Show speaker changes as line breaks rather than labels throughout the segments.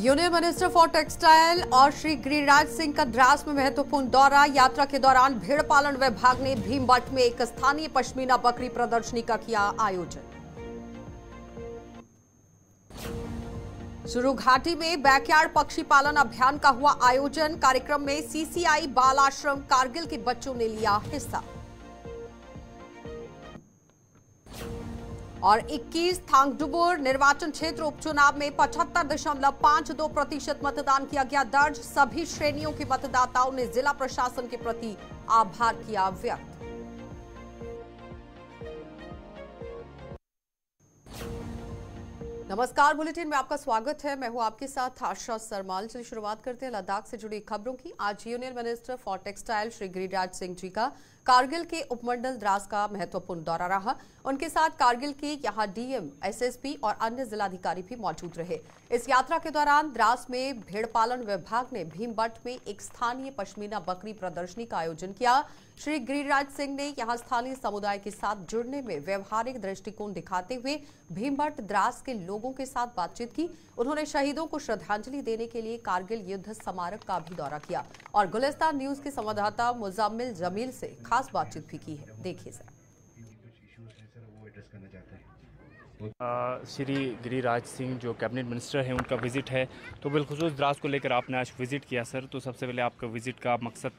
union minister for textile और श्री गिरिराज सिंह का द्रास में महत्वपूर्ण दौरा यात्रा के दौरान भेड़ पालन विभाग ने भीमबट में एक स्थानीय पश्मीना बकरी प्रदर्शनी का किया आयोजन शुरू घाटी में बैकयार्ड पक्षी पालन अभियान का हुआ आयोजन कार्यक्रम में सीसीआई बाल आश्रम कारगिल के बच्चों ने लिया हिस्सा और 21 थांगडुबुर निर्वाचन क्षेत्र उपचुनाव में पचहत्तर दशमलव पांच दो प्रतिशत मतदान किया गया दर्ज सभी श्रेणियों के मतदाताओं ने जिला प्रशासन के प्रति आभार किया व्यक्त नमस्कार बुलेटिन में आपका स्वागत है मैं हूं आपके साथ आशा सरमाल चलिए शुरुआत करते हैं लद्दाख से जुड़ी खबरों की आज union minister for textile Shri Giriraj Singh ji का कारगिल के उपमंडल द्रास का महत्वपूर्ण दौरा रहा उनके साथ कारगिल के यहां डीएम एसएसपी और अन्य जिलाधिकारी भी मौजूद रहे इस यात्रा के दौरान द्रास में भेड़ पालन विभाग ने भीमबट में एक स्थानीय पश्मीना बकरी प्रदर्शनी का आयोजन किया श्री गिरिराज सिंह ने यहाँ स्थानीय समुदाय के साथ जुड़ने में व्यवहारिक दृष्टिकोण दिखाते हुए भीमभट्ट द्रास के लोगों के साथ बातचीत की उन्होंने शहीदों को श्रद्धांजलि देने के लिए कारगिल युद्ध स्मारक का भी दौरा किया और गुलिस्तान न्यूज के संवाददाता मुजामिल जमील से खास बातचीत भी की है देखिए सर
श्री गिरिराज सिंह जो कैबिनेट मिनिस्टर हैं उनका विज़िट है तो बिलखसूस द्रास को लेकर आपने आज विज़िट किया सर तो सबसे पहले आपका विज़िट का मकसद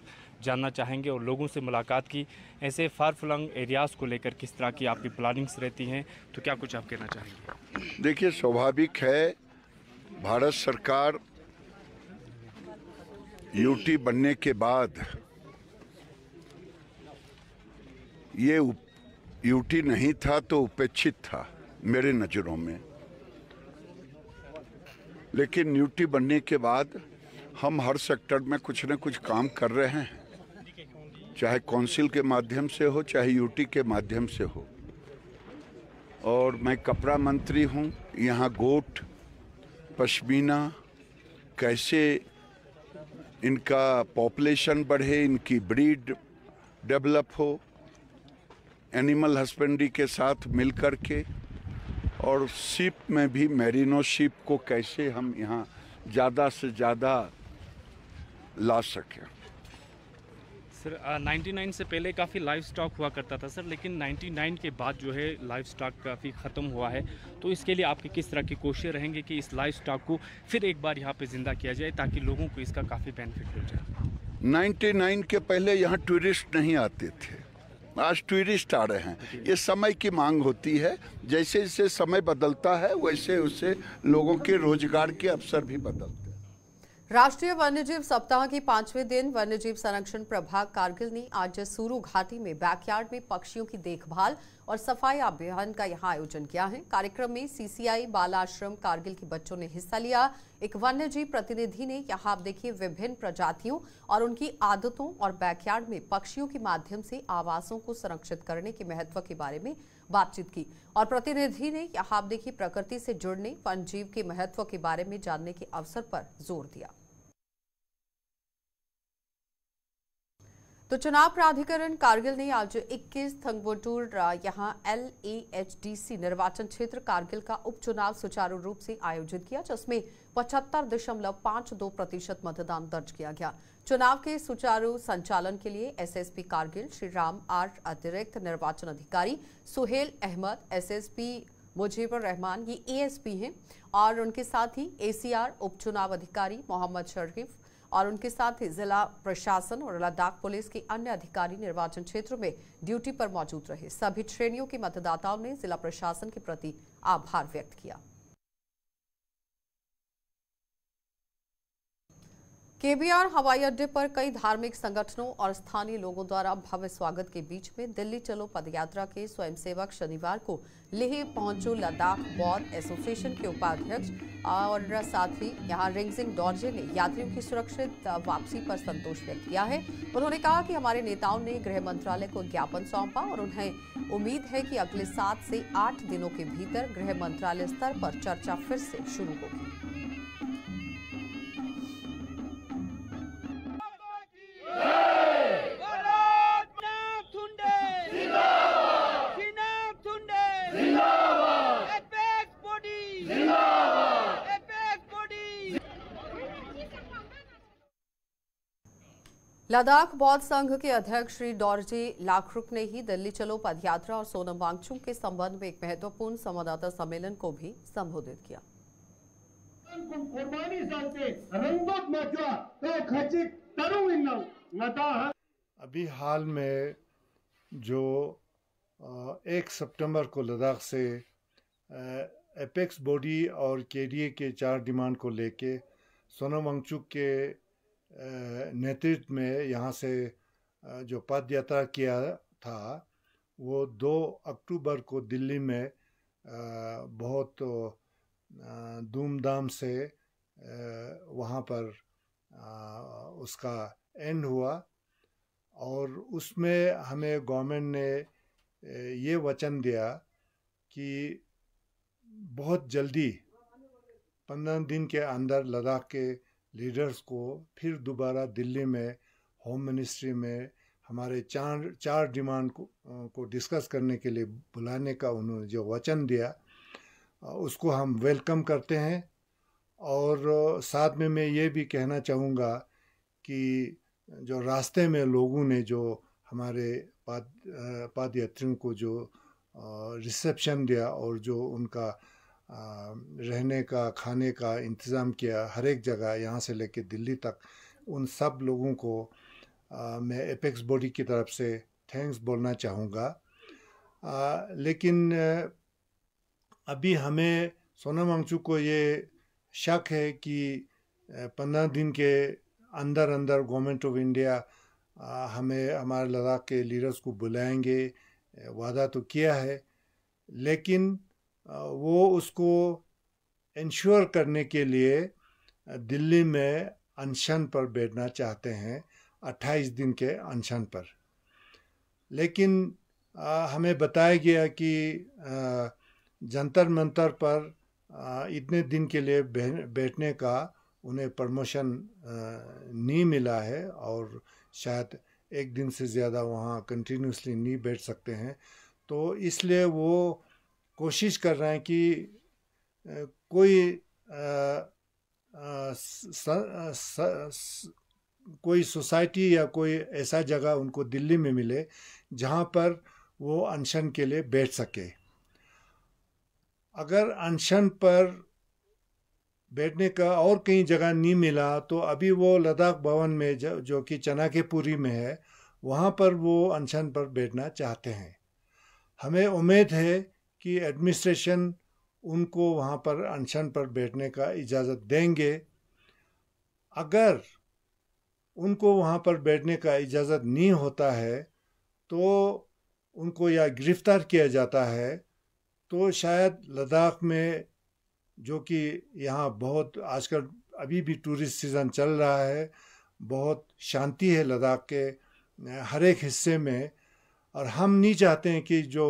जानना चाहेंगे और लोगों से मुलाकात की ऐसे फार फ्लंग एरियाज़ को लेकर किस तरह की आपकी प्लानिंग्स रहती हैं तो क्या कुछ आप कहना चाहेंगे
देखिए स्वाभाविक है भारत सरकार यूटी बनने के बाद ये यूटी नहीं था तो उपेक्षित था मेरे नज़रों में लेकिन न्यूटी बनने के बाद हम हर सेक्टर में कुछ न कुछ काम कर रहे हैं चाहे काउंसिल के माध्यम से हो चाहे यूटी के माध्यम से हो और मैं कपड़ा मंत्री हूँ यहाँ गोट पश्मीना कैसे इनका पॉपुलेशन बढ़े इनकी ब्रीड डेवलप हो एनिमल हस्बेंड्री के साथ मिल के और शिप में भी मेरीनो शिप को कैसे हम यहाँ ज़्यादा से ज़्यादा ला सकें
सर नाइन्टी नाइन से पहले काफ़ी लाइव स्टॉक हुआ करता था सर लेकिन नाइन्टी नाइन के बाद जो है लाइव स्टॉक काफ़ी ख़त्म हुआ है तो इसके लिए आपके किस तरह की कोशिश रहेंगे कि इस लाइव स्टॉक को फिर एक बार यहाँ पे ज़िंदा किया जाए ताकि लोगों को इसका काफ़ी बेनिफिट मिल
जाए नाइन्टी नाइन के पहले यहाँ टूरिस्ट नहीं आते थे आज टूरिस्ट आ रहे हैं ये समय की मांग होती है जैसे जैसे समय बदलता है वैसे उसे लोगों के रोजगार के अवसर भी बदलते हैं
राष्ट्रीय वन्यजीव सप्ताह के पांचवें दिन वन्यजीव संरक्षण प्रभाग कारगिल ने आज सूरू घाटी में बैकयार्ड में पक्षियों की देखभाल और सफाई अभियान का यहां आयोजन किया है कार्यक्रम में सीसीआई बाल आश्रम कारगिल के बच्चों ने हिस्सा लिया एक वन्यजीव प्रतिनिधि ने यहां आप देखिए विभिन्न प्रजातियों और उनकी आदतों और बैकयार्ड में पक्षियों के माध्यम से आवासों को संरक्षित करने के महत्व के बारे में बातचीत की और प्रतिनिधि ने यहाँ आप देखिए प्रकृति से जुड़ने वन्यजीव के महत्व के बारे में जानने के अवसर पर जोर दिया तो चुनाव प्राधिकरण कारगिल ने आज 21 थंगवटूर यहां सी निर्वाचन क्षेत्र कारगिल का उपचुनाव सुचारू रूप से आयोजित किया जिसमें पचहत्तर दशमलव पांच दो प्रतिशत मतदान दर्ज किया गया चुनाव के सुचारू संचालन के लिए एसएसपी कारगिल श्री राम आर अतिरिक्त निर्वाचन अधिकारी सुहेल अहमद एसएसपी मुजीबर रहमान ये एएसपी हैं और उनके साथ ही एसीआर उपचुनाव अधिकारी मोहम्मद शरीफ और उनके साथ ही जिला प्रशासन और लद्दाख पुलिस के अन्य अधिकारी निर्वाचन क्षेत्र में ड्यूटी पर मौजूद रहे सभी श्रेणियों के मतदाताओं ने जिला प्रशासन के प्रति आभार व्यक्त किया केबीआर हवाई अड्डे पर कई धार्मिक संगठनों और स्थानीय लोगों द्वारा भव्य स्वागत के बीच में दिल्ली चलो पदयात्रा के स्वयंसेवक शनिवार को लेह पहुंचो लद्दाख बौद्ध एसोसिएशन के उपाध्यक्ष और साथ ही यहां रिंगजिंग डॉर्जे ने यात्रियों की सुरक्षित वापसी पर संतोष व्यक्त किया है उन्होंने कहा कि हमारे नेताओं ने गृह मंत्रालय को ज्ञापन सौंपा और उन्हें उम्मीद है कि अगले सात से आठ दिनों के भीतर गृह मंत्रालय स्तर पर चर्चा फिर से शुरू होगी लद्दाख बौद्ध संघ के अध्यक्ष श्री डॉर्जी लाखरुक ने ही दिल्ली चलो पदयात्रा और सोनम वांगचुक के संबंध में एक महत्वपूर्ण संवाददाता सम्मेलन को भी संबोधित किया तो
अभी हाल में जो एक सितंबर को लद्दाख से एपेक्स बॉडी और केडीए के चार डिमांड को लेके सोनम वांगचुक के नेतृत्व में यहाँ से जो पद यात्रा किया था वो दो अक्टूबर को दिल्ली में बहुत धूमधाम से वहाँ पर उसका एंड हुआ और उसमें हमें गवर्नमेंट ने ये वचन दिया कि बहुत जल्दी पंद्रह दिन के अंदर लद्दाख के लीडर्स को फिर दोबारा दिल्ली में होम मिनिस्ट्री में हमारे चार चार डिमांड को, को डिस्कस करने के लिए बुलाने का उन्होंने जो वचन दिया उसको हम वेलकम करते हैं और साथ में मैं ये भी कहना चाहूँगा कि जो रास्ते में लोगों ने जो हमारे पाद पादयात्रियों को जो रिसेप्शन दिया और जो उनका रहने का खाने का इंतज़ाम किया हर एक जगह यहाँ से लेके दिल्ली तक उन सब लोगों को आ, मैं एपेक्स बॉडी की तरफ से थैंक्स बोलना चाहूँगा लेकिन अभी हमें सोना मांगचू को ये शक है कि पंद्रह दिन के अंदर अंदर गवर्नमेंट ऑफ इंडिया हमें हमारे लद्दाख के लीडर्स को बुलाएंगे वादा तो किया है लेकिन वो उसको इंश्योर करने के लिए दिल्ली में अनशन पर बैठना चाहते हैं 28 दिन के अनशन पर लेकिन हमें बताया गया कि जंतर मंतर पर इतने दिन के लिए बैठने का उन्हें प्रमोशन नहीं मिला है और शायद एक दिन से ज़्यादा वहाँ कंटिन्यूसली नहीं बैठ सकते हैं तो इसलिए वो कोशिश कर रहे हैं कि कोई आ, आ, स, स, स, कोई सोसाइटी या कोई ऐसा जगह उनको दिल्ली में मिले जहाँ पर वो अनशन के लिए बैठ सके अगर अनशन पर बैठने का और कहीं जगह नहीं मिला तो अभी वो लद्दाख भवन में जो, जो कि चनाकेपुरी में है वहाँ पर वो अनशन पर बैठना चाहते हैं हमें उम्मीद है कि एडमिनिस्ट्रेशन उनको वहाँ पर अनशन पर बैठने का इजाज़त देंगे अगर उनको वहाँ पर बैठने का इजाज़त नहीं होता है तो उनको या गिरफ़्तार किया जाता है तो शायद लद्दाख में जो कि यहाँ बहुत आजकल अभी भी टूरिस्ट सीज़न चल रहा है बहुत शांति है लद्दाख के हर एक हिस्से में और हम नहीं चाहते हैं कि जो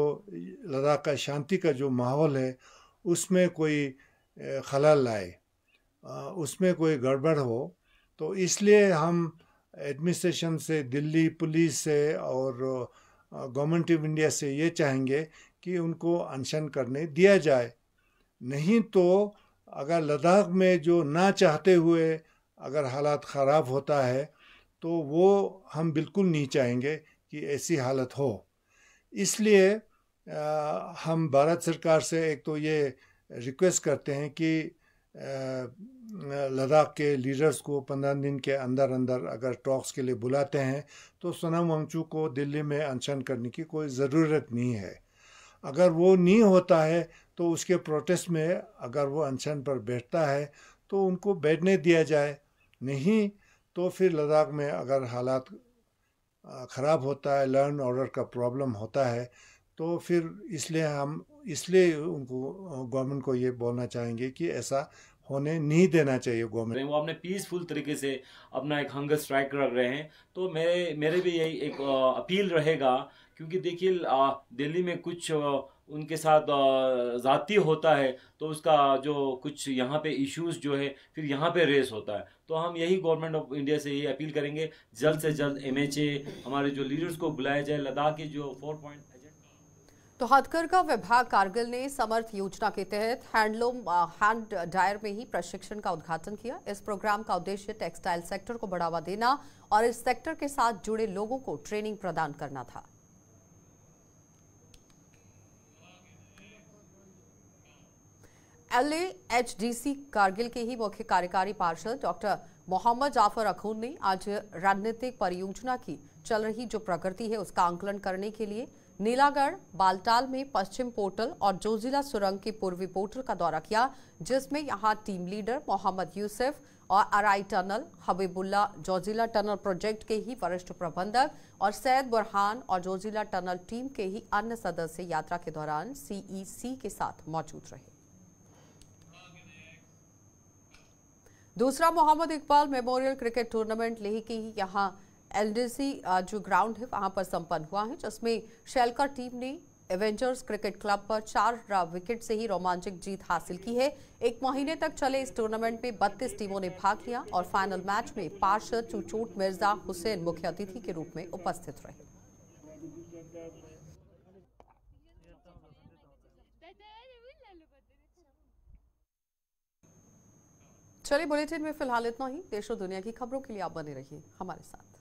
लद्दाख का शांति का जो माहौल है उसमें कोई खलल आए उसमें कोई गड़बड़ हो तो इसलिए हम एडमिनिस्ट्रेशन से दिल्ली पुलिस से और गवर्नमेंट ऑफ इंडिया से ये चाहेंगे कि उनको अनशन करने दिया जाए नहीं तो अगर लद्दाख में जो ना चाहते हुए अगर हालात ख़राब होता है तो वो हम बिल्कुल नहीं चाहेंगे कि ऐसी हालत हो इसलिए आ, हम भारत सरकार से एक तो ये रिक्वेस्ट करते हैं कि लद्दाख के लीडर्स को पंद्रह दिन के अंदर अंदर अगर टॉक्स के लिए बुलाते हैं तो सोनम वंगचू को दिल्ली में अनशन करने की कोई ज़रूरत नहीं है अगर वो नहीं होता है तो उसके प्रोटेस्ट में अगर वो अनशन पर बैठता है तो उनको बैठने दिया जाए नहीं तो फिर लद्दाख में अगर हालात ख़राब होता है लर्न ऑर्डर का प्रॉब्लम होता है तो फिर इसलिए हम इसलिए उनको गवर्नमेंट को ये बोलना चाहेंगे कि ऐसा होने नहीं देना चाहिए गवर्नमेंट तो वो अपने पीसफुल तरीके से अपना एक हंगर स्ट्राइक रख रहे हैं तो मेरे मेरे भी यही एक अपील रहेगा क्योंकि देखिए दिल्ली में कुछ उनके साथ जाति होता है तो उसका जो कुछ यहाँ पे इश्यूज जो है फिर यहाँ पे रेस होता है तो हम यही गवर्नमेंट ऑफ इंडिया से यही अपील करेंगे जल्द से जल्द एम हमारे जो लीडर्स को बुलाया जाए लद्दाख के जो फोर पॉइंट
तो हथकरघा विभाग कारगिल ने समर्थ योजना के तहत हैंडलूम हैंड डायर में ही प्रशिक्षण का उद्घाटन किया इस प्रोग्राम का उद्देश्य टेक्सटाइल सेक्टर को बढ़ावा देना और इस सेक्टर के साथ जुड़े लोगों को ट्रेनिंग प्रदान करना था एल कारगिल के ही मुख्य कार्यकारी पार्षद डॉक्टर मोहम्मद जाफर अखून ने आज रणनीतिक परियोजना की चल रही जो प्रगति है उसका आंकलन करने के लिए नीलागढ़ बालटाल में पश्चिम पोर्टल और जोजिला सुरंग के पूर्वी पोर्टल का दौरा किया जिसमें यहां टीम लीडर मोहम्मद यूसुफ और अराई tunnel Habibullah Zojila tunnel project के ही वरिष्ठ प्रबंधक और सैद बुरहान और जोजिला टनल टीम के ही अन्य सदस्य यात्रा के दौरान सीईसी e के साथ मौजूद रहे दूसरा Mohammad Iqbal memorial cricket tournament Leh के यहाँ एलडीसी जो ग्राउंड है वहाँ पर संपन्न हुआ है जिसमें शेलकर टीम ने एवेंजर्स क्रिकेट क्लब पर चार विकेट से ही रोमांचक जीत हासिल की है एक महीने तक चले इस टूर्नामेंट में 32 टीमों ने भाग लिया और फाइनल मैच में पार्षद चुचूट मिर्जा हुसैन मुख्य अतिथि के रूप में उपस्थित रहे चलिए बुलेटिन में फिलहाल इतना ही देश और दुनिया की खबरों के लिए आप बने रहिए हमारे साथ